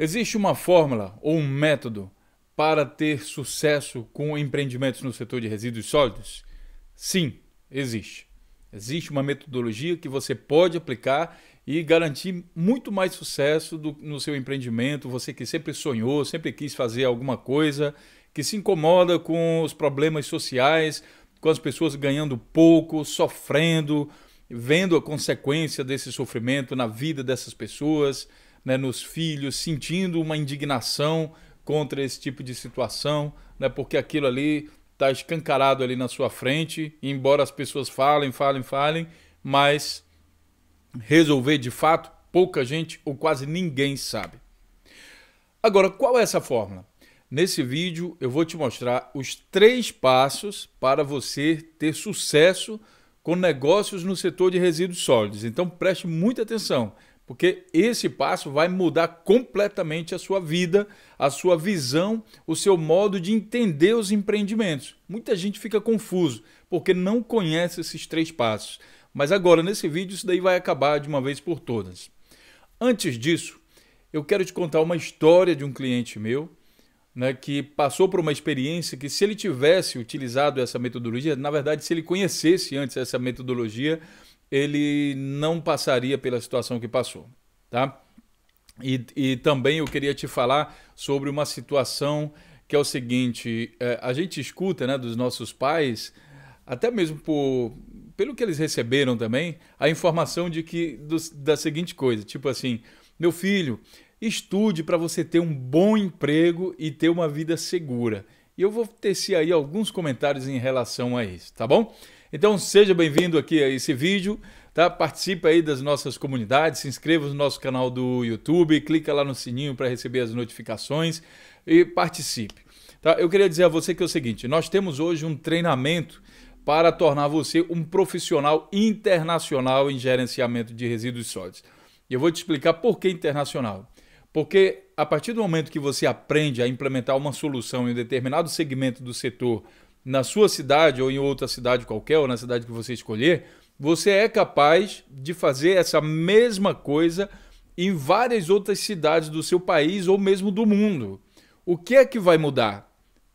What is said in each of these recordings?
Existe uma fórmula ou um método para ter sucesso com empreendimentos no setor de resíduos sólidos? Sim, existe. Existe uma metodologia que você pode aplicar e garantir muito mais sucesso do, no seu empreendimento. Você que sempre sonhou, sempre quis fazer alguma coisa, que se incomoda com os problemas sociais, com as pessoas ganhando pouco, sofrendo, vendo a consequência desse sofrimento na vida dessas pessoas né, nos filhos, sentindo uma indignação contra esse tipo de situação, né, porque aquilo ali está escancarado ali na sua frente, embora as pessoas falem, falem, falem, mas resolver de fato, pouca gente ou quase ninguém sabe. Agora, qual é essa fórmula? Nesse vídeo eu vou te mostrar os três passos para você ter sucesso com negócios no setor de resíduos sólidos. Então preste muita atenção, porque esse passo vai mudar completamente a sua vida, a sua visão, o seu modo de entender os empreendimentos. Muita gente fica confuso porque não conhece esses três passos. Mas agora, nesse vídeo, isso daí vai acabar de uma vez por todas. Antes disso, eu quero te contar uma história de um cliente meu né, que passou por uma experiência que, se ele tivesse utilizado essa metodologia, na verdade, se ele conhecesse antes essa metodologia, ele não passaria pela situação que passou, tá? E, e também eu queria te falar sobre uma situação que é o seguinte: é, a gente escuta né, dos nossos pais, até mesmo por, pelo que eles receberam também, a informação de que do, da seguinte coisa, tipo assim, meu filho, estude para você ter um bom emprego e ter uma vida segura. E eu vou tecer aí alguns comentários em relação a isso, tá bom? Então seja bem-vindo aqui a esse vídeo, tá? Participe aí das nossas comunidades, se inscreva no nosso canal do YouTube, clica lá no sininho para receber as notificações e participe. Tá? Eu queria dizer a você que é o seguinte, nós temos hoje um treinamento para tornar você um profissional internacional em gerenciamento de resíduos sólidos. E eu vou te explicar por que internacional. Porque a partir do momento que você aprende a implementar uma solução em um determinado segmento do setor na sua cidade ou em outra cidade qualquer, ou na cidade que você escolher, você é capaz de fazer essa mesma coisa em várias outras cidades do seu país ou mesmo do mundo. O que é que vai mudar?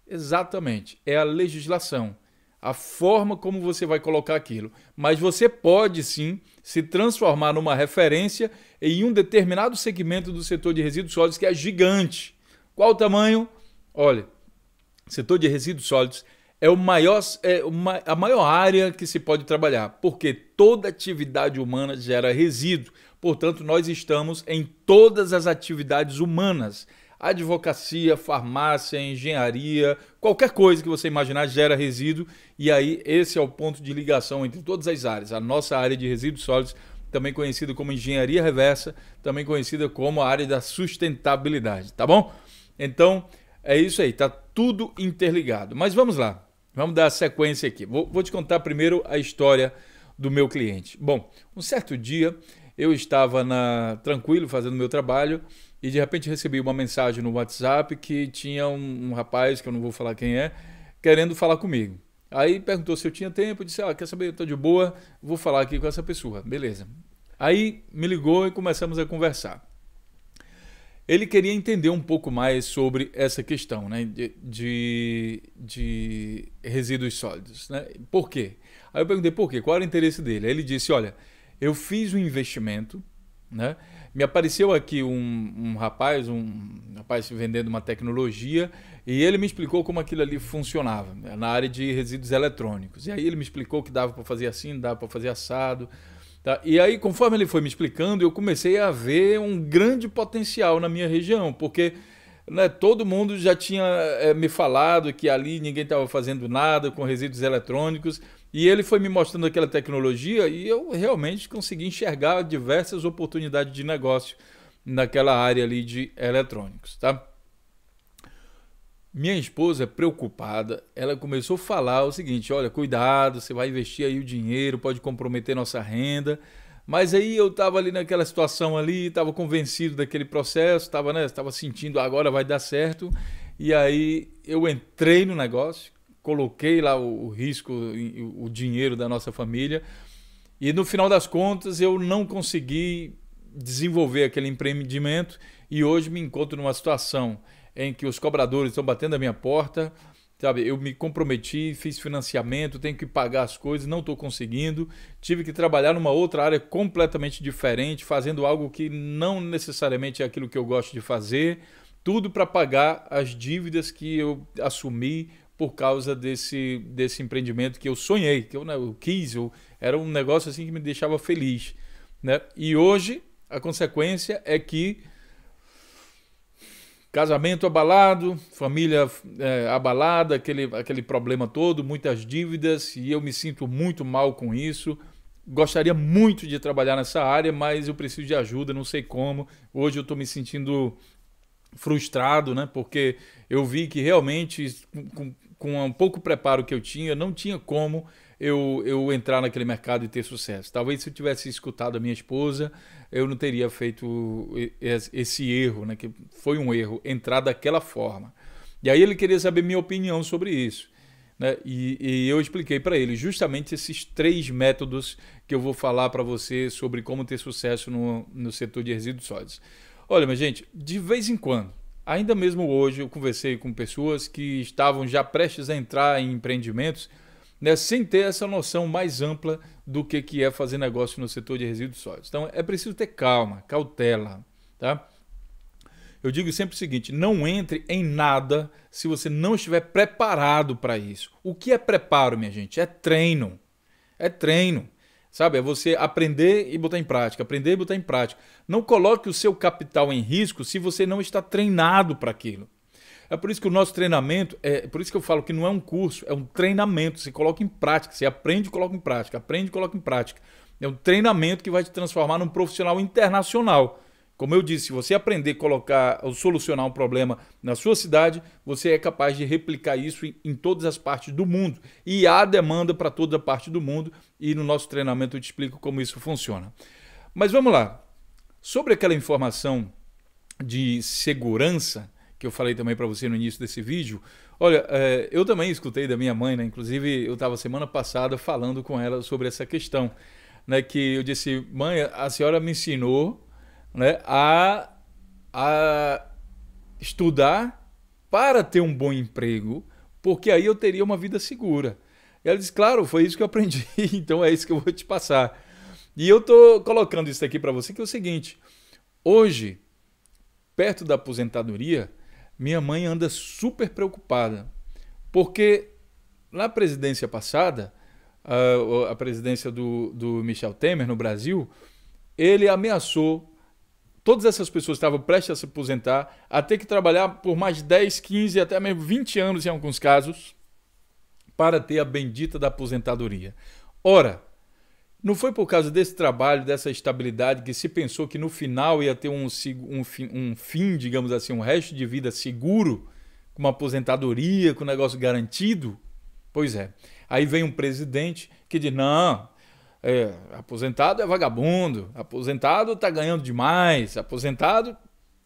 Exatamente, é a legislação, a forma como você vai colocar aquilo. Mas você pode sim se transformar numa referência em um determinado segmento do setor de resíduos sólidos que é gigante. Qual o tamanho? Olha, setor de resíduos sólidos é, o maior, é uma, a maior área que se pode trabalhar, porque toda atividade humana gera resíduo. Portanto, nós estamos em todas as atividades humanas. Advocacia, farmácia, engenharia, qualquer coisa que você imaginar gera resíduo. E aí, esse é o ponto de ligação entre todas as áreas. A nossa área de resíduos sólidos, também conhecida como engenharia reversa, também conhecida como a área da sustentabilidade, tá bom? Então, é isso aí, tá tudo interligado. Mas vamos lá. Vamos dar sequência aqui. Vou, vou te contar primeiro a história do meu cliente. Bom, um certo dia eu estava na, tranquilo fazendo meu trabalho e de repente recebi uma mensagem no WhatsApp que tinha um, um, rapaz, que eu não vou falar quem é, querendo falar comigo. Aí perguntou se eu tinha tempo, eu disse: Ah, quer saber? Eu estou de boa, vou falar aqui com essa pessoa. Beleza. Aí me ligou e começamos a conversar. Ele queria entender um pouco mais sobre essa questão né, de, de resíduos sólidos. Né? Por quê? Aí eu perguntei por quê, qual era o interesse dele. Aí ele disse: Olha, eu fiz um investimento, né? me apareceu aqui um, um rapaz, um rapaz vendendo uma tecnologia, e ele me explicou como aquilo ali funcionava, né, na área de resíduos eletrônicos. E aí ele me explicou que dava para fazer assim, dava para fazer assado, Tá? E aí, conforme ele foi me explicando, eu comecei a ver um grande potencial na minha região, porque né, todo mundo já tinha é, me falado que ali ninguém estava fazendo nada com resíduos eletrônicos. E ele foi me mostrando aquela tecnologia e eu realmente consegui enxergar diversas oportunidades de negócio naquela área ali de eletrônicos, tá? Minha esposa, é preocupada, ela começou a falar o seguinte: olha, cuidado, você vai investir aí o dinheiro, pode comprometer nossa renda. Mas aí eu estava ali naquela situação ali, estava convencido daquele processo, estava né, tava sentindo agora vai dar certo. E aí eu entrei no negócio, coloquei lá o, o risco, o, o dinheiro da nossa família. E no final das contas eu não consegui desenvolver aquele empreendimento e hoje me encontro numa situação em que os cobradores estão batendo a minha porta, sabe? Eu me comprometi, fiz financiamento, tenho que pagar as coisas, não estou conseguindo, tive que trabalhar numa outra área completamente diferente, fazendo algo que não necessariamente é aquilo que eu gosto de fazer, tudo para pagar as dívidas que eu assumi por causa desse, desse empreendimento que eu sonhei, que eu, né, eu quis, eu, era um negócio assim que me deixava feliz, né? E hoje a consequência é que Casamento abalado, família é, abalada, aquele, aquele problema todo, muitas dívidas, e eu me sinto muito mal com isso. Gostaria muito de trabalhar nessa área, mas eu preciso de ajuda, não sei como. Hoje eu estou me sentindo frustrado, né? Porque eu vi que realmente, com, com um pouco preparo que eu tinha, não tinha como eu, eu entrar naquele mercado e ter sucesso. Talvez se eu tivesse escutado a minha esposa, eu não teria feito esse erro, né? que foi um erro, entrar daquela forma. E aí ele queria saber minha opinião sobre isso. Né? E, e eu expliquei para ele justamente esses três métodos que eu vou falar para você sobre como ter sucesso no, no setor de resíduos sólidos. Olha, minha gente, de vez em quando, ainda mesmo hoje, eu conversei com pessoas que estavam já prestes a entrar em empreendimentos né, sem ter essa noção mais ampla do que, que é fazer negócio no setor de resíduos sólidos. Então é preciso ter calma, cautela, tá? Eu digo sempre o seguinte: não entre em nada se você não estiver preparado para isso. O que é preparo, minha gente? É treino. É treino. Sabe? É você aprender e botar em prática, aprender e botar em prática. Não coloque o seu capital em risco se você não está treinado para aquilo. É por isso que o nosso treinamento, é por isso que eu falo que não é um curso, é um treinamento. Você coloca em prática, você aprende e coloca em prática, aprende e coloca em prática. É um treinamento que vai te transformar num profissional internacional. Como eu disse, se você aprender a colocar ou solucionar um problema na sua cidade, você é capaz de replicar isso em, em todas as partes do mundo. E há demanda para toda parte do mundo, e no nosso treinamento eu te explico como isso funciona. Mas vamos lá. Sobre aquela informação de segurança, que eu falei também para você no início desse vídeo. Olha, é, eu também escutei da minha mãe, né? Inclusive, eu estava semana passada falando com ela sobre essa questão, né? Que eu disse, mãe, a senhora me ensinou, né? A, a estudar para ter um bom emprego, porque aí eu teria uma vida segura. E ela disse, claro, foi isso que eu aprendi, então é isso que eu vou te passar. E eu estou colocando isso aqui para você que é o seguinte: hoje, perto da aposentadoria, minha mãe anda super preocupada, porque na presidência passada, a, a presidência do, do Michel Temer no Brasil, ele ameaçou todas essas pessoas estavam prestes a se aposentar, a ter que trabalhar por mais 10, 15, até mesmo 20 anos em alguns casos, para ter a bendita da aposentadoria. Ora, não foi por causa desse trabalho, dessa estabilidade, que se pensou que no final ia ter um, um, um fim, digamos assim, um resto de vida seguro, com uma aposentadoria, com um negócio garantido? Pois é. Aí vem um presidente que diz: não, é, aposentado é vagabundo, aposentado está ganhando demais, aposentado.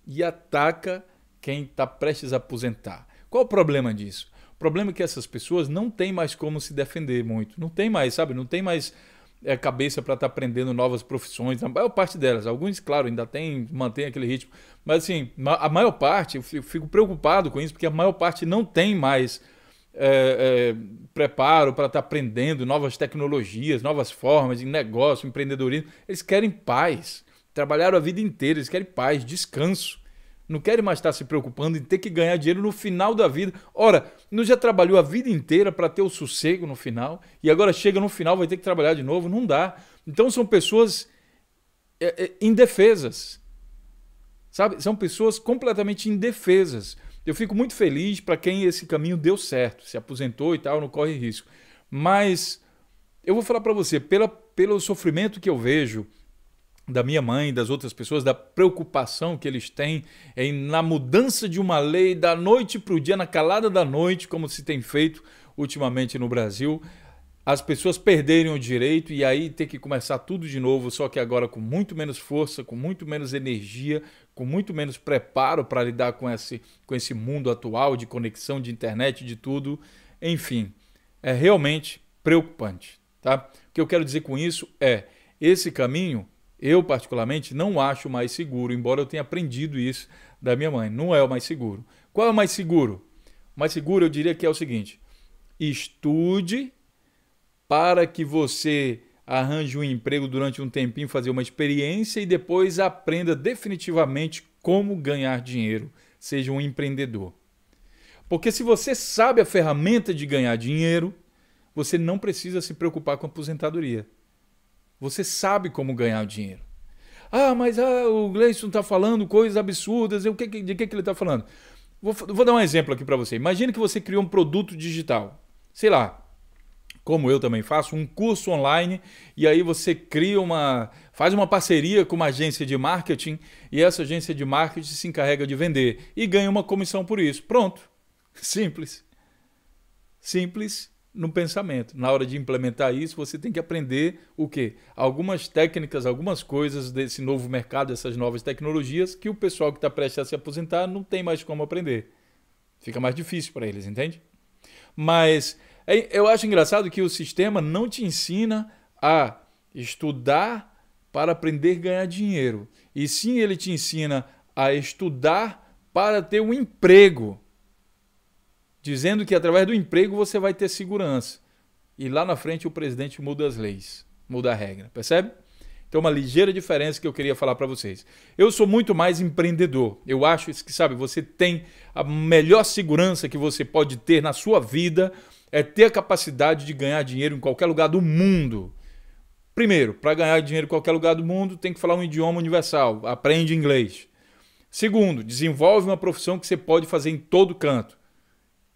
E ataca quem está prestes a aposentar. Qual o problema disso? O problema é que essas pessoas não têm mais como se defender muito, não tem mais, sabe? Não tem mais é, cabeça para estar tá aprendendo novas profissões, a maior parte delas. Alguns, claro, ainda tem, mantém aquele ritmo. Mas assim, a maior parte, eu fico preocupado com isso, porque a maior parte não tem mais é, é, preparo para estar tá aprendendo novas tecnologias, novas formas de negócio, empreendedorismo. Eles querem paz. Trabalharam a vida inteira, eles querem paz, descanso. Não querem mais estar se preocupando em ter que ganhar dinheiro no final da vida. Ora, não já trabalhou a vida inteira para ter o sossego no final e agora chega no final vai ter que trabalhar de novo? Não dá. Então são pessoas é, é, indefesas. Sabe? São pessoas completamente indefesas. Eu fico muito feliz para quem esse caminho deu certo, se aposentou e tal, não corre risco. Mas eu vou falar para você, pela, pelo sofrimento que eu vejo, da minha mãe, das outras pessoas, da preocupação que eles têm em, na mudança de uma lei da noite para o dia, na calada da noite, como se tem feito ultimamente no Brasil, as pessoas perderem o direito e aí ter que começar tudo de novo, só que agora com muito menos força, com muito menos energia, com muito menos preparo para lidar com esse, com esse mundo atual de conexão, de internet, de tudo. Enfim, é realmente preocupante. Tá? O que eu quero dizer com isso é: esse caminho eu, particularmente, não acho mais seguro, embora eu tenha aprendido isso da minha mãe. Não é o mais seguro. Qual é o mais seguro? O mais seguro eu diria que é o seguinte: estude para que você arranje um emprego durante um tempinho, fazer uma experiência e depois aprenda definitivamente como ganhar dinheiro. Seja um empreendedor. Porque se você sabe a ferramenta de ganhar dinheiro, você não precisa se preocupar com a aposentadoria. Você sabe como ganhar dinheiro. Ah, mas ah, o Gleison está falando coisas absurdas. O que, de que, que ele está falando? Vou, vou dar um exemplo aqui para você. Imagina que você criou um produto digital. Sei lá, como eu também faço, um curso online e aí você cria uma, faz uma parceria com uma agência de marketing e essa agência de marketing se encarrega de vender e ganha uma comissão por isso. Pronto. Simples. Simples no pensamento. Na hora de implementar isso, você tem que aprender o quê? Algumas técnicas, algumas coisas desse novo mercado, essas novas tecnologias, que o pessoal que está prestes a se aposentar não tem mais como aprender. Fica mais difícil para eles, entende? Mas é, eu acho engraçado que o sistema não te ensina a estudar para aprender a ganhar dinheiro. E sim, ele te ensina a estudar para ter um emprego dizendo que através do emprego você vai ter segurança. E lá na frente o presidente muda as leis, muda a regra, percebe? Então, uma ligeira diferença que eu queria falar para vocês. Eu sou muito mais empreendedor. Eu acho que, sabe, você tem a melhor segurança que você pode ter na sua vida é ter a capacidade de ganhar dinheiro em qualquer lugar do mundo. Primeiro, para ganhar dinheiro em qualquer lugar do mundo, tem que falar um idioma universal. Aprende inglês. Segundo, desenvolve uma profissão que você pode fazer em todo canto.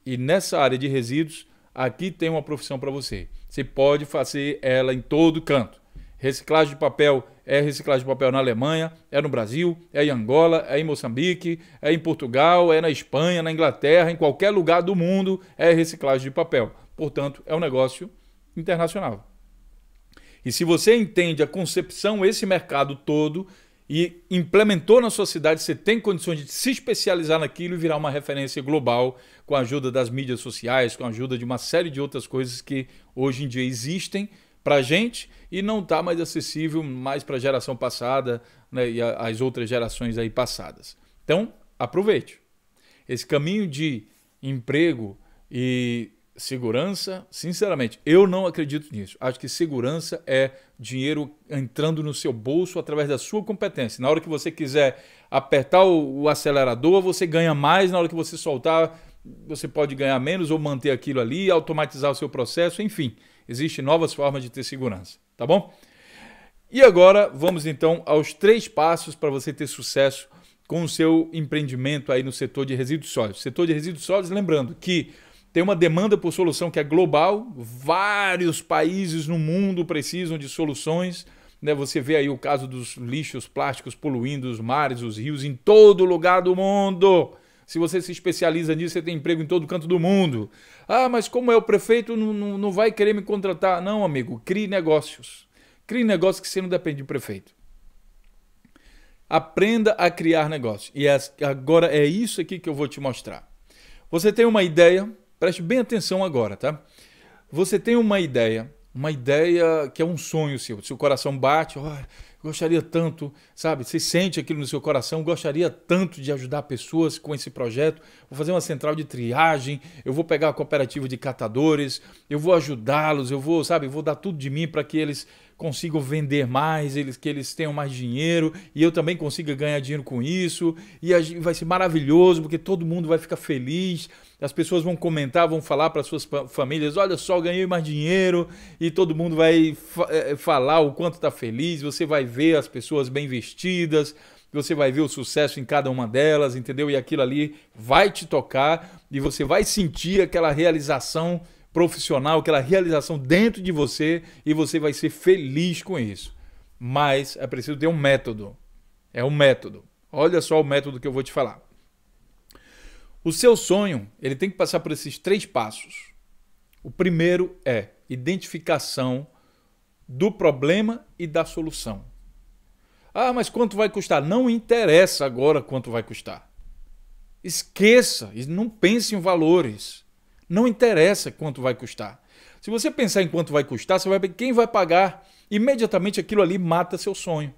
E nessa área de resíduos, aqui tem uma profissão para você. Você pode fazer ela em todo canto. Reciclagem de papel é reciclagem de papel na Alemanha, é no Brasil, é em Angola, é em Moçambique, é em Portugal, é na Espanha, na Inglaterra, em qualquer lugar do mundo é reciclagem de papel. Portanto, é um negócio internacional. E se você entende a concepção, esse mercado todo, e implementou na sua cidade, você tem condições de se especializar naquilo e virar uma referência global com a ajuda das mídias sociais, com a ajuda de uma série de outras coisas que hoje em dia existem para gente e não está mais acessível mais para a geração passada né, e a, as outras gerações aí passadas. Então, aproveite. Esse caminho de emprego e segurança, sinceramente, eu não acredito nisso. Acho que segurança é dinheiro entrando no seu bolso através da sua competência. Na hora que você quiser apertar o, o acelerador, você ganha mais, na hora que você soltar você pode ganhar menos ou manter aquilo ali, automatizar o seu processo, enfim, existem novas formas de ter segurança, tá bom? E agora vamos então aos três passos para você ter sucesso com o seu empreendimento aí no setor de resíduos sólidos. Setor de resíduos sólidos, lembrando que tem uma demanda por solução que é global, vários países no mundo precisam de soluções. Né? Você vê aí o caso dos lixos plásticos poluindo os mares, os rios, em todo lugar do mundo. Se você se especializa nisso, você tem emprego em todo canto do mundo. Ah, mas como é o prefeito, não, não, vai querer me contratar. Não, amigo, crie negócios. Crie negócios que você não depende do prefeito. Aprenda a criar negócios. E é agora é isso aqui que eu vou te mostrar. Você tem uma ideia, preste bem atenção agora, tá? Você tem uma ideia, uma ideia que é um sonho seu. Seu coração bate, olha gostaria tanto, sabe? Você sente aquilo no seu coração, gostaria tanto de ajudar pessoas com esse projeto. Vou fazer uma central de triagem, eu vou pegar a cooperativa de catadores, eu vou ajudá-los, eu vou, sabe, vou dar tudo de mim para que eles consigo vender mais, eles que eles tenham mais dinheiro e eu também consiga ganhar dinheiro com isso. E vai ser maravilhoso porque todo mundo vai ficar feliz. As pessoas vão comentar, vão falar para suas famílias: olha só, ganhei mais dinheiro. E todo mundo vai eh, eh, falar o quanto está feliz. Você vai ver as pessoas bem vestidas você vai ver o sucesso em cada uma delas, entendeu? E aquilo ali vai te tocar e você vai sentir aquela realização profissional, aquela realização dentro de você e você vai ser feliz com isso. Mas é preciso ter um método. É um método. Olha só o método que eu vou te falar. O seu sonho, ele tem que passar por esses três passos. O primeiro é identificação do problema e da solução. Ah, mas quanto vai custar? Não interessa agora quanto vai custar. Esqueça, não pense em valores. Não interessa quanto vai custar. Se você pensar em quanto vai custar, você vai ver quem vai pagar. Imediatamente aquilo ali mata seu sonho.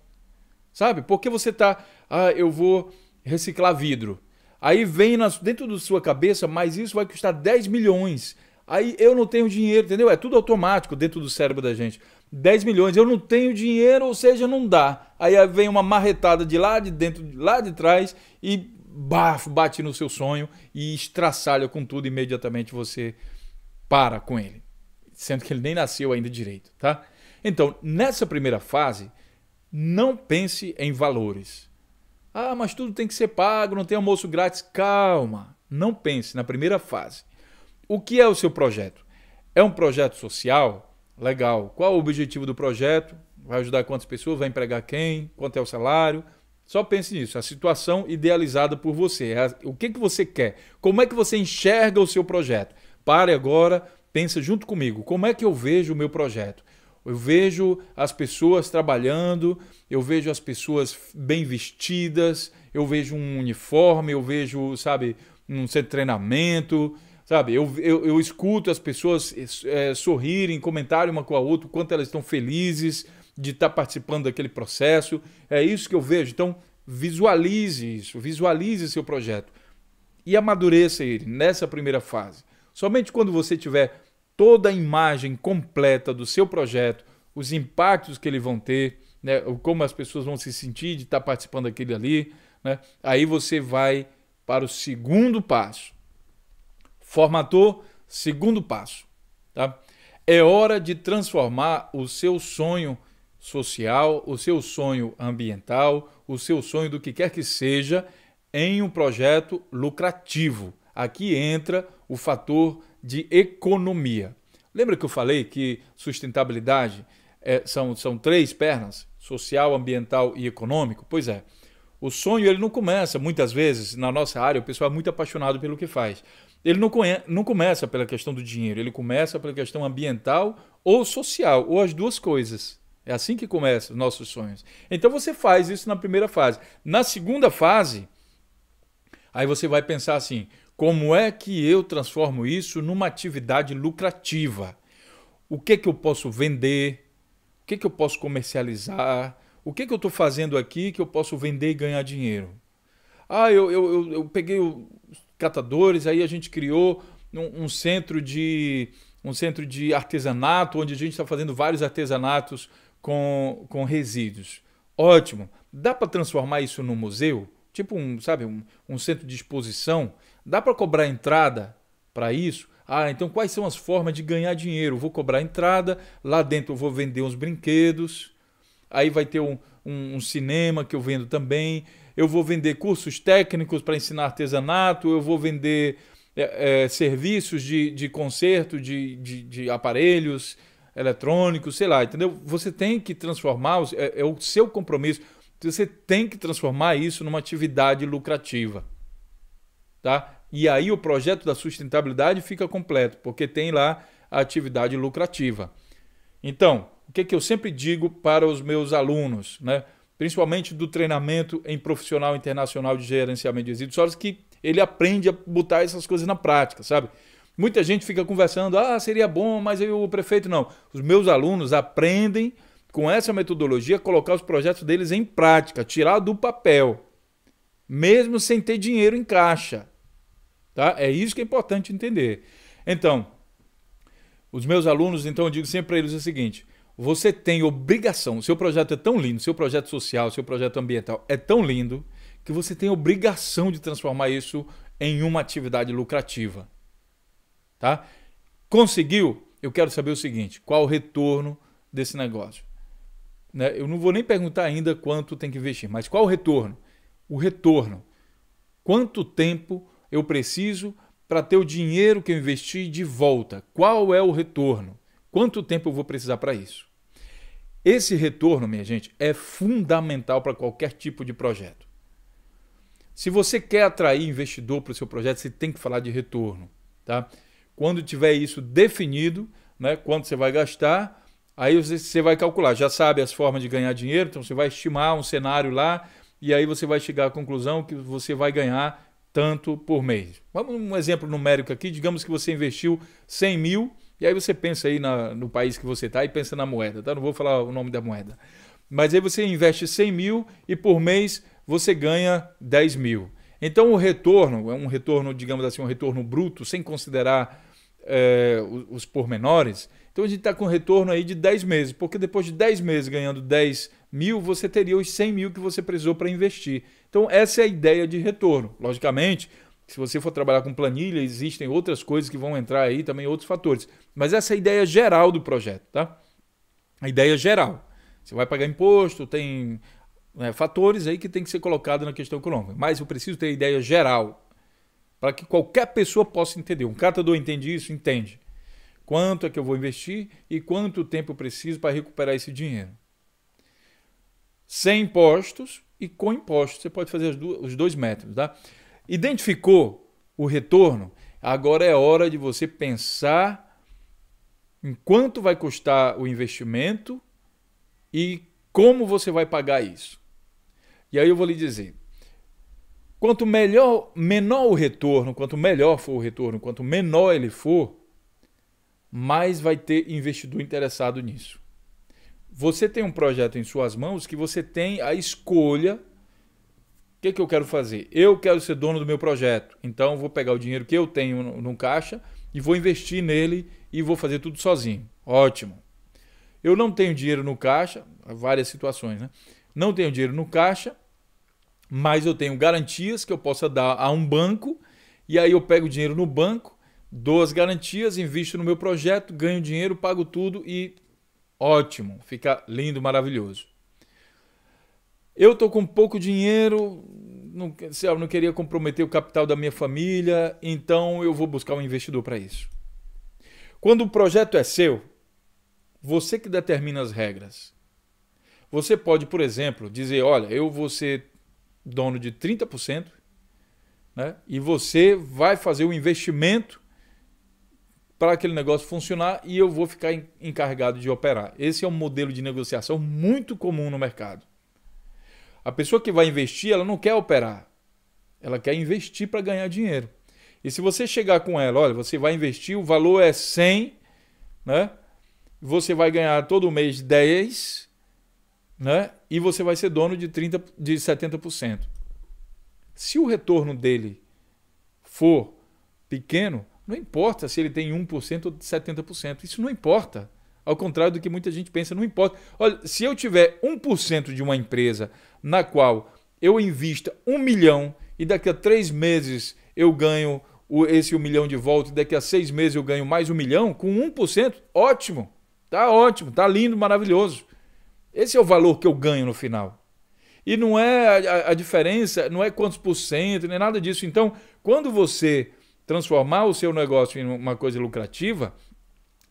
Sabe? Porque você está ah, eu vou reciclar vidro. Aí vem na, dentro da sua cabeça, mas isso vai custar 10 milhões. Aí eu não tenho dinheiro, entendeu? É tudo automático dentro do cérebro da gente. 10 milhões, eu não tenho dinheiro, ou seja, não dá. Aí vem uma marretada de lá de dentro, de lá de trás e bate no seu sonho e estraçalha com tudo, imediatamente você para com ele. Sendo que ele nem nasceu ainda direito, tá? Então, nessa primeira fase, não pense em valores. Ah, mas tudo tem que ser pago, não tem almoço grátis. Calma, não pense na primeira fase. O que é o seu projeto? É um projeto social? Legal. Qual o objetivo do projeto? Vai ajudar quantas pessoas? Vai empregar quem? Quanto é o salário? Só pense nisso, a situação idealizada por você. É o que, que você quer? Como é que você enxerga o seu projeto? Pare agora, pensa junto comigo. Como é que eu vejo o meu projeto? Eu vejo as pessoas trabalhando, eu vejo as pessoas bem vestidas, eu vejo um uniforme, eu vejo, sabe, um centro de treinamento, sabe? Eu, eu, eu escuto as pessoas é, sorrirem, comentarem uma com a outra, o quanto elas estão felizes de estar tá participando daquele processo. É isso que eu vejo. Então, visualize isso, visualize seu projeto e amadureça ele nessa primeira fase. Somente quando você tiver toda a imagem completa do seu projeto, os impactos que ele vão ter, né, como as pessoas vão se sentir de estar tá participando daquele ali, né, aí você vai para o segundo passo. Formatou, segundo passo. Tá? É hora de transformar o seu sonho social, o seu sonho ambiental, o seu sonho do que quer que seja em um projeto lucrativo. Aqui entra o fator de economia. Lembra que eu falei que sustentabilidade é, são, são três pernas: social, ambiental e econômico? Pois é. O sonho ele não começa, muitas vezes, na nossa área, o pessoal é muito apaixonado pelo que faz. Ele não, não começa pela questão do dinheiro, ele começa pela questão ambiental ou social, ou as duas coisas. É assim que começam os nossos sonhos. Então você faz isso na primeira fase. Na segunda fase, aí você vai pensar assim: como é que eu transformo isso numa atividade lucrativa? O que é que eu posso vender? O que é que eu posso comercializar? O que é que eu estou fazendo aqui que eu posso vender e ganhar dinheiro? Ah, eu, eu, eu, eu peguei os catadores, aí a gente criou um, um centro de um centro de artesanato, onde a gente está fazendo vários artesanatos com, com resíduos. Ótimo. Dá para transformar isso num museu? Tipo um, sabe, um, um centro de exposição? Dá para cobrar entrada para isso? Ah, então quais são as formas de ganhar dinheiro? vou cobrar entrada, lá dentro eu vou vender uns brinquedos, aí vai ter um, um, um cinema que eu vendo também, eu vou vender cursos técnicos para ensinar artesanato, eu vou vender é, é, serviços de, de conserto de, de, de aparelhos, eletrônico, sei lá, entendeu? Você tem que transformar, é, é o seu compromisso, você tem que transformar isso numa atividade lucrativa. Tá? E aí o projeto da sustentabilidade fica completo, porque tem lá a atividade lucrativa. Então, o que, é que eu sempre digo para os meus alunos, né? principalmente do treinamento em profissional internacional de gerenciamento de resíduos sólidos, que ele aprende a botar essas coisas na prática, sabe? Muita gente fica conversando, ah, seria bom, mas eu, o prefeito não. Os meus alunos aprendem com essa metodologia colocar os projetos deles em prática, tirar do papel, mesmo sem ter dinheiro em caixa. Tá? É isso que é importante entender. Então, os meus alunos, então eu digo sempre para eles o seguinte: você tem obrigação, seu projeto é tão lindo, seu projeto social, seu projeto ambiental é tão lindo que você tem obrigação de transformar isso em uma atividade lucrativa. Tá? Conseguiu? Eu quero saber o seguinte: qual o retorno desse negócio? Né? Eu não vou nem perguntar ainda quanto tem que investir, mas qual o retorno? O retorno. Quanto tempo eu preciso para ter o dinheiro que eu investi de volta? Qual é o retorno? Quanto tempo eu vou precisar para isso? Esse retorno, minha gente, é fundamental para qualquer tipo de projeto. Se você quer atrair investidor para o seu projeto, você tem que falar de retorno. Tá? Quando tiver isso definido, né, quanto você vai gastar, aí você vai calcular. Já sabe as formas de ganhar dinheiro, então você vai estimar um cenário lá e aí você vai chegar à conclusão que você vai ganhar tanto por mês. Vamos um exemplo numérico aqui. Digamos que você investiu 100 mil e aí você pensa aí na, no país que você está e pensa na moeda, tá? Não vou falar o nome da moeda. Mas aí você investe 100 mil e por mês você ganha 10 mil. Então o retorno, é um retorno, digamos assim, um retorno bruto, sem considerar é, os, os, pormenores. Então a gente está com um retorno aí de 10 meses, porque depois de 10 meses ganhando 10 mil, você teria os 100 mil que você precisou para investir. Então essa é a ideia de retorno. Logicamente, se você for trabalhar com planilha, existem outras coisas que vão entrar aí, também outros fatores. Mas essa é a ideia geral do projeto, tá? A ideia geral. Você vai pagar imposto, tem né, fatores aí que tem que ser colocado na questão econômica. Mas eu preciso ter ideia geral para que qualquer pessoa possa entender. Um catador entende isso? Entende. Quanto é que eu vou investir e quanto tempo eu preciso para recuperar esse dinheiro? Sem impostos e com impostos. Você pode fazer os dois métodos. Tá? Identificou o retorno? Agora é hora de você pensar em quanto vai custar o investimento e como você vai pagar isso. E aí eu vou lhe dizer: quanto melhor, menor o retorno, quanto melhor for o retorno, quanto menor ele for, mais vai ter investidor interessado nisso. Você tem um projeto em suas mãos que você tem a escolha. O que, é que eu quero fazer? Eu quero ser dono do meu projeto. Então vou pegar o dinheiro que eu tenho no, no caixa e vou investir nele e vou fazer tudo sozinho. Ótimo. Eu não tenho dinheiro no caixa, várias situações, né? Não tenho dinheiro no caixa, mas eu tenho garantias que eu possa dar a um banco, e aí eu pego o dinheiro no banco, dou as garantias, invisto no meu projeto, ganho dinheiro, pago tudo e ótimo, fica lindo, maravilhoso. Eu estou com pouco dinheiro, não, eu não queria comprometer o capital da minha família, então eu vou buscar um investidor para isso. Quando o projeto é seu, você que determina as regras. Você pode, por exemplo, dizer: olha, eu vou ser dono de 30%, né? e você vai fazer o um investimento para aquele negócio funcionar e eu vou ficar encarregado de operar. Esse é um modelo de negociação muito comum no mercado. A pessoa que vai investir, ela não quer operar. Ela quer investir para ganhar dinheiro. E se você chegar com ela, olha, você vai investir, o valor é 100, né? Você vai ganhar todo mês 10 né? E você vai ser dono de 30 de 70%. Se o retorno dele for pequeno, não importa se ele tem 1% ou 70%, isso não importa. Ao contrário do que muita gente pensa, não importa. Olha, se eu tiver 1% de uma empresa na qual eu invista 1 milhão e daqui a 3 meses eu ganho esse 1 milhão de volta e daqui a 6 meses eu ganho mais 1 milhão, com 1%, ótimo. Tá ótimo, tá lindo, maravilhoso. Esse é o valor que eu ganho no final. E não é a, a, diferença, não é quantos por cento, nem nada disso. Então, quando você transformar o seu negócio em uma coisa lucrativa,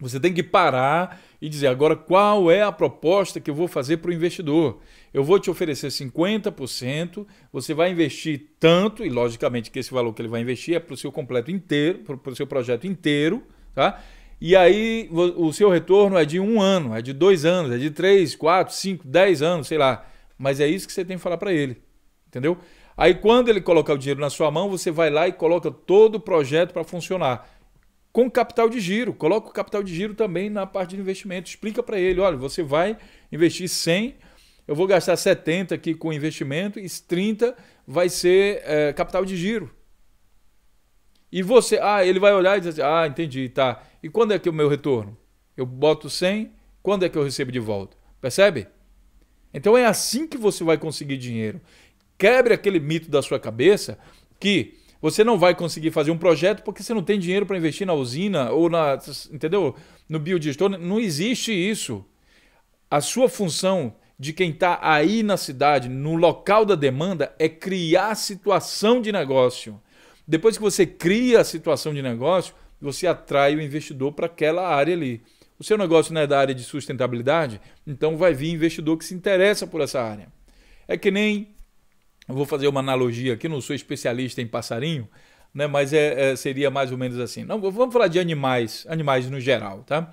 você tem que parar e dizer agora qual é a proposta que eu vou fazer para o investidor. Eu vou te oferecer 50%, você vai investir tanto, e logicamente que esse valor que ele vai investir é para o seu completo inteiro, para o seu projeto inteiro, tá? E aí o seu retorno é de um ano, é de dois anos, é de três, quatro, cinco, dez anos, sei lá. Mas é isso que você tem que falar para ele, entendeu? Aí quando ele colocar o dinheiro na sua mão, você vai lá e coloca todo o projeto para funcionar. Com capital de giro, coloca o capital de giro também na parte de investimento. Explica para ele, olha, você vai investir 100, eu vou gastar 70 aqui com investimento e 30 vai ser é, capital de giro. E você, ah, ele vai olhar e dizer, assim, ah, entendi, tá e quando é que é o meu retorno? Eu boto 100, quando é que eu recebo de volta? Percebe? Então é assim que você vai conseguir dinheiro. Quebre aquele mito da sua cabeça que você não vai conseguir fazer um projeto porque você não tem dinheiro para investir na usina ou na, entendeu? No biodigestor, não existe isso. A sua função de quem está aí na cidade, no local da demanda, é criar situação de negócio. Depois que você cria a situação de negócio, você atrai o investidor para aquela área ali. O seu negócio não é da área de sustentabilidade, então vai vir investidor que se interessa por essa área. É que nem, vou fazer uma analogia aqui, não sou especialista em passarinho, né, mas é, é, seria mais ou menos assim. Não, vamos falar de animais, animais no geral, tá?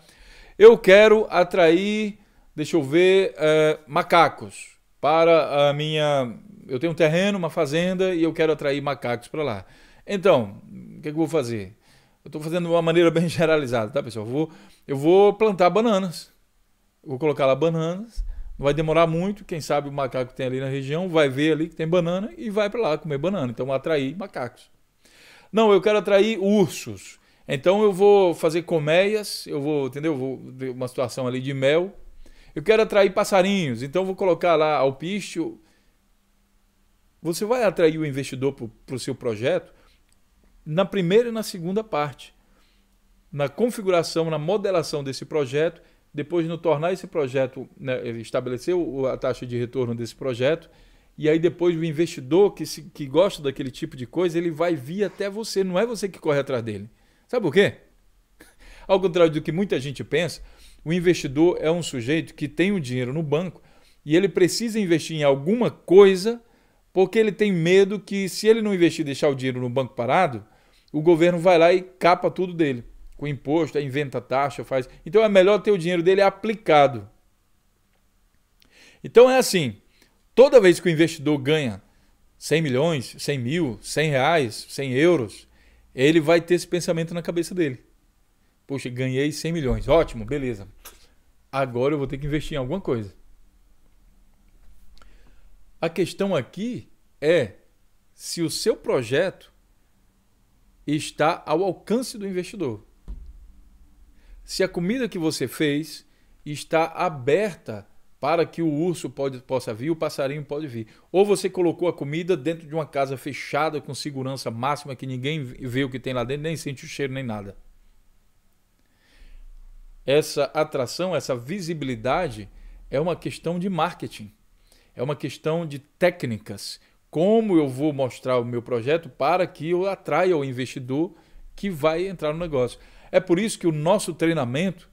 Eu quero atrair, deixa eu ver, é, macacos para a minha. Eu tenho um terreno, uma fazenda e eu quero atrair macacos para lá. Então, o que, é que eu vou fazer? Eu estou fazendo de uma maneira bem generalizada, tá, pessoal? Eu vou, eu vou plantar bananas. vou colocar lá bananas. Não vai demorar muito. Quem sabe o macaco que tem ali na região vai ver ali que tem banana e vai para lá comer banana. Então, atrair macacos. Não, eu quero atrair ursos. Então, eu vou fazer colmeias. Eu vou, entendeu? Vou ter uma situação ali de mel. Eu quero atrair passarinhos. Então, eu vou colocar lá alpiste. Você vai atrair o investidor para o pro seu projeto na primeira e na segunda parte. Na configuração, na modelação desse projeto, depois no tornar esse projeto, né, a taxa de retorno desse projeto, e aí depois o investidor que, se, que gosta daquele tipo de coisa, ele vai vir até você, não é você que corre atrás dele. Sabe por quê? Ao contrário do que muita gente pensa, o investidor é um sujeito que tem o um dinheiro no banco e ele precisa investir em alguma coisa porque ele tem medo que, se ele não investir e deixar o dinheiro no banco parado, o governo vai lá e capa tudo dele. Com imposto, inventa taxa, faz. Então é melhor ter o dinheiro dele aplicado. Então é assim: toda vez que o investidor ganha 100 milhões, 100 mil, 100 reais, 100 euros, ele vai ter esse pensamento na cabeça dele. Poxa, ganhei 100 milhões, ótimo, beleza. Agora eu vou ter que investir em alguma coisa. A questão aqui é se o seu projeto está ao alcance do investidor. Se a comida que você fez está aberta para que o urso pode, possa vir, o passarinho pode vir. Ou você colocou a comida dentro de uma casa fechada com segurança máxima que ninguém vê o que tem lá dentro, nem sente o cheiro nem nada. Essa atração, essa visibilidade é uma questão de marketing é uma questão de técnicas. Como eu vou mostrar o meu projeto para que eu atraia o investidor que vai entrar no negócio. É por isso que o nosso treinamento,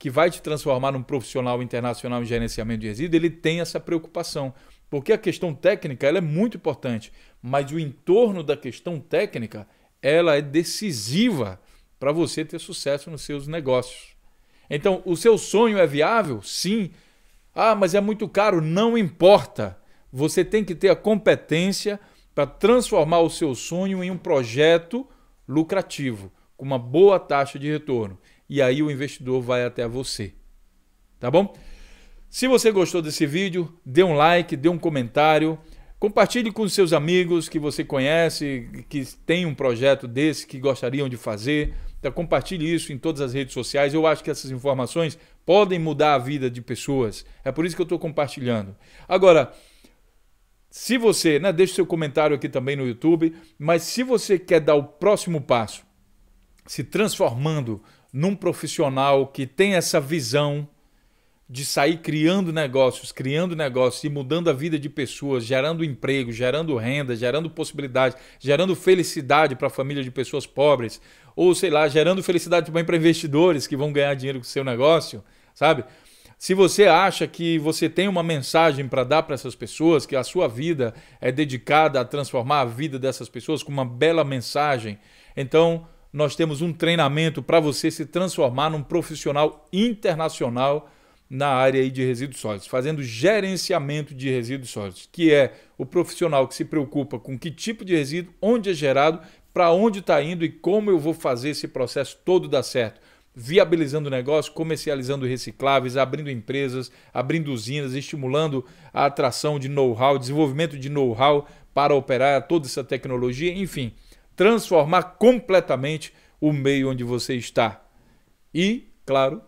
que vai te transformar num profissional internacional em gerenciamento de resíduo, ele tem essa preocupação. Porque a questão técnica ela é muito importante, mas o entorno da questão técnica ela é decisiva para você ter sucesso nos seus negócios. Então, o seu sonho é viável? Sim, ah, mas é muito caro. Não importa. Você tem que ter a competência para transformar o seu sonho em um projeto lucrativo, com uma boa taxa de retorno. E aí o investidor vai até você. Tá bom? Se você gostou desse vídeo, dê um like, dê um comentário, compartilhe com seus amigos que você conhece, que tem um projeto desse, que gostariam de fazer. Então, compartilhe isso em todas as redes sociais. Eu acho que essas informações podem mudar a vida de pessoas. É por isso que eu estou compartilhando. Agora, se você, né, deixe seu comentário aqui também no YouTube, mas se você quer dar o próximo passo, se transformando num profissional que tem essa visão de sair criando negócios, criando negócios e mudando a vida de pessoas, gerando emprego, gerando renda, gerando possibilidades, gerando felicidade para a família de pessoas pobres, ou sei lá, gerando felicidade também para investidores que vão ganhar dinheiro com o seu negócio, sabe? Se você acha que você tem uma mensagem para dar para essas pessoas, que a sua vida é dedicada a transformar a vida dessas pessoas com uma bela mensagem, então nós temos um treinamento para você se transformar num profissional internacional na área de resíduos sólidos, fazendo gerenciamento de resíduos sólidos, que é o profissional que se preocupa com que tipo de resíduo, onde é gerado, para onde está indo e como eu vou fazer esse processo todo dar certo. Viabilizando o negócio, comercializando recicláveis, abrindo empresas, abrindo usinas, estimulando a atração de know-how, desenvolvimento de know-how para operar toda essa tecnologia, enfim, transformar completamente o meio onde você está. E, claro,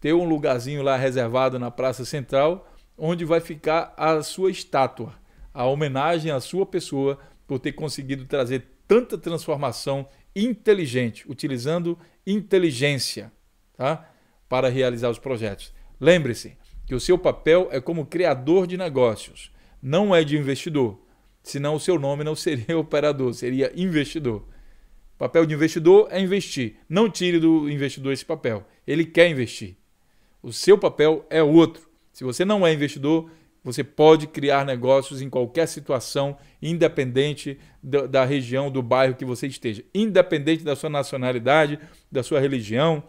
ter um lugarzinho lá reservado na Praça Central, onde vai ficar a sua estátua, a homenagem à sua pessoa por ter conseguido trazer tanta transformação inteligente, utilizando inteligência tá? para realizar os projetos. Lembre-se que o seu papel é como criador de negócios, não é de investidor, senão o seu nome não seria operador, seria investidor. O papel de investidor é investir. Não tire do investidor esse papel, ele quer investir. O seu papel é outro. Se você não é investidor, você pode criar negócios em qualquer situação, independente da, região, do bairro que você esteja, independente da sua nacionalidade, da sua religião,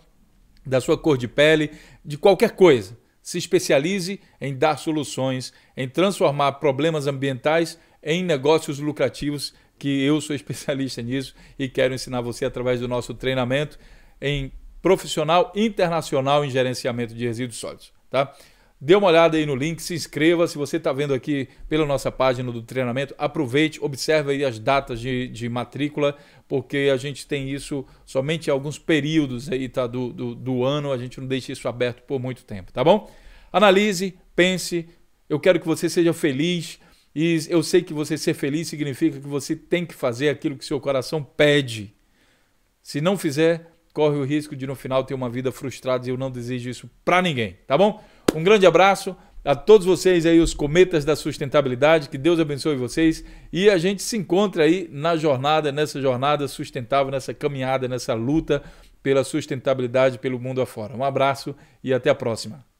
da sua cor de pele, de qualquer coisa. Se especialize em dar soluções, em transformar problemas ambientais em negócios lucrativos, que eu sou especialista nisso e quero ensinar você através do nosso treinamento em profissional internacional em gerenciamento de resíduos sólidos, tá? Dê uma olhada aí no link, se inscreva. Se você está vendo aqui pela nossa página do treinamento, aproveite, observe aí as datas de, de matrícula, porque a gente tem isso somente em alguns períodos aí tá, do, do, do ano, a gente não deixa isso aberto por muito tempo, tá bom? Analise, pense, eu quero que você seja feliz. E eu sei que você ser feliz significa que você tem que fazer aquilo que seu coração pede. Se não fizer, corre o risco de no final ter uma vida frustrada e eu não desejo isso para ninguém, tá bom? Um grande abraço a todos vocês aí, os cometas da sustentabilidade, que Deus abençoe vocês e a gente se encontra aí na jornada, nessa jornada sustentável, nessa caminhada, nessa luta pela sustentabilidade pelo mundo afora. Um abraço e até a próxima.